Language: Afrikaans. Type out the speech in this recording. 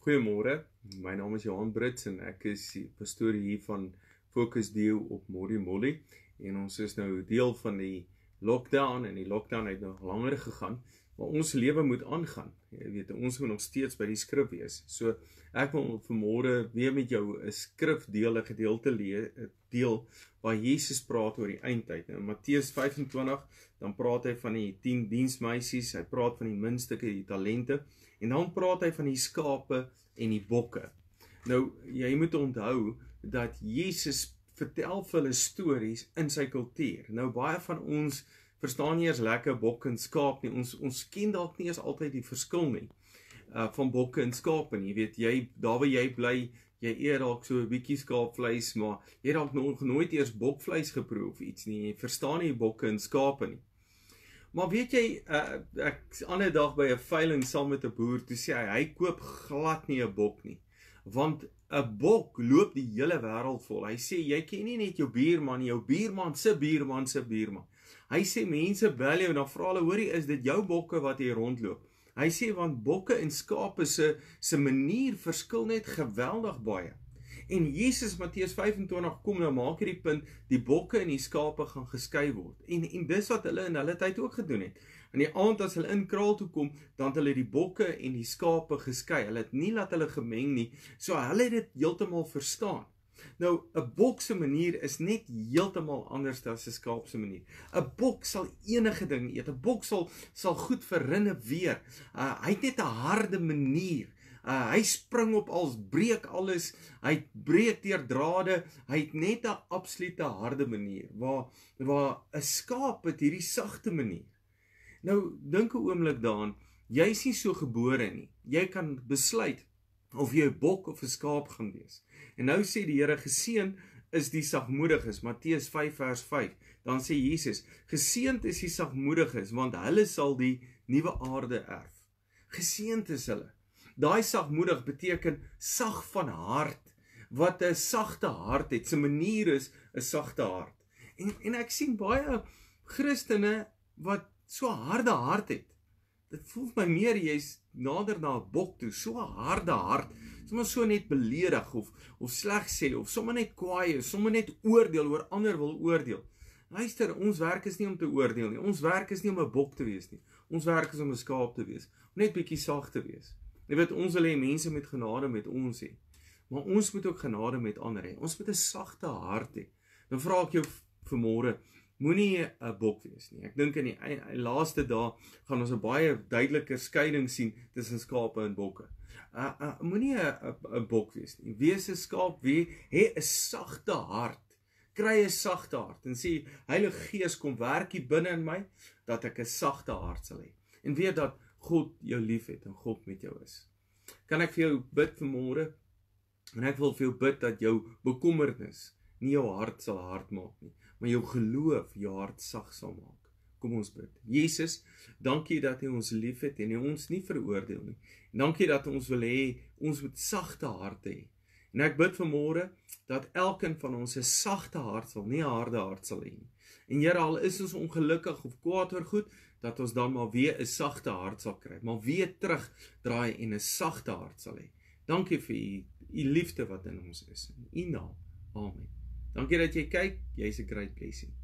Goeiemôre. My naam is Johan Brits en ek is die pastoor hier van Fokus Deel op Morri Molly en ons is nou deel van die lockdown en die lockdown het nog langer gegaan, maar ons lewe moet aangaan. Jy weet, ons moet nog steeds by die skrif wees. So ek wil vanmôre weer met jou 'n skrifdeel gedeelte lees deel waar Jesus praat oor die eindtyd. Nou in Matteus 25 dan praat hy van die 10 diensmeisies, hy praat van die minstukke, die talente en dan praat hy van die skape en die bokke. Nou jy moet onthou dat Jesus vertel vir hulle stories in sy kultuur. Nou baie van ons verstaan nie eens lekker bok en skaap nie. Ons ons ken dalk nie eens altyd die verskil nie uh van bokke en skape en jy weet jy daar waar jy bly jy eet dalk so 'n bietjie skaapvleis maar jy het dalk nog nooit eers bokvleis geproe of iets nie jy verstaan nie bokke en skape nie maar weet jy uh ek ander dag by 'n veiling saam met 'n boer toe sê hy hy koop glad nie 'n bok nie want 'n bok loop die hele wêreld vol hy sê jy ken nie net jou buurman jou buurman se buurman se buurman hy sê mense bel jou en dan vra hulle hoorie is dit jou bokke wat hier rondloop Hy sê want bokke en skape se se manier verskil net geweldig baie. En Jesus Matteus 25 kom nou maak hierdie punt die bokke en die skape gaan geskei word. En en dis wat hulle in hulle tyd ook gedoen het. In die aand as hulle in kraal toe kom, dan het hulle die bokke en die skape geskei. Hulle het nie laat hulle gemeng nie. So hulle het dit heeltemal verstaan. Nou 'n bok se manier is net heeltemal anders as 'n skaap se manier. 'n Bok sal enige ding eet. 'n Bok sal sal goed verrinne weer. Uh, hy het net 'n harde manier. Uh, hy spring op als breek alles. Hy breek deur drade. Hy het net 'n absolute harde manier waar waar 'n skaap het hierdie sagte manier. Nou dink 'n oomblik daaraan. Jy is nie so gebore nie. Jy kan besluit of jy 'n bok of 'n skaap gaan wees. En nou sê die Here geseën is die sagmoediges Matteus 5 vers 5 dan sê Jesus geseend is die sagmoediges want hulle sal die nuwe aarde erf geseend is hulle daai sagmoedig beteken sag van hart wat 'n sagte hart het se manier is 'n sagte hart en en ek sien baie Christene wat so harde hart het dit voel my meer jy's nader na 'n bok toe, so 'n harde hart, sommer so net beledig of of sleg sê of sommer net kwaai is, sommer net oordeel oor ander wil oordeel. Luister, ons werk is nie om te oordeel nie. Ons werk is nie om 'n bok te wees nie. Ons werk is om 'n skaap te wees, om net bietjie sag te wees. Jy weet, ons wil hê mense moet genade met ons hê. Maar ons moet ook genade met ander hê. Ons moet 'n sagte hart hê. Dan vra ek jou vanmôre, moenie 'n eh, bok wees nie. Ek dink in die, in die laaste dae gaan ons 'n baie duideliker skeiding sien tussen skape en bokke. Uh, uh moenie 'n bok wees nie. Wees 'n skaap wie het 'n sagte hart. Kry 'n sagte hart en sê Heilige Gees kom werk hier binne in my dat ek 'n sagte hart sal hê. En weet dat God jou liefhet en God met jou is. Kan ek vir jou bid vir môre? En ek wil vir jou bid dat jou bekommernisse nie jou hart sal hard maak nie, maar jou geloof jou hart sag sal maak. Kom ons bid. Jesus, dankie dat U ons liefhet en U ons nie veroordeel nie. En dankie dat ons wil hê ons moet sagte harte hê. En ek bid vanmôre dat elkeen van ons 'n sagte hart sal, nie 'n harde hart sal hê nie. En Here, al is ons ongelukkig of kwaad oor goed, dat ons dan maar weer 'n sagte hart sal kry, maar weer terugdraai en 'n sagte hart sal hê. Dankie vir u, u liefde wat in ons is. In u naam. Amen. Dankie dat jy kyk. Jy's 'n great blessing.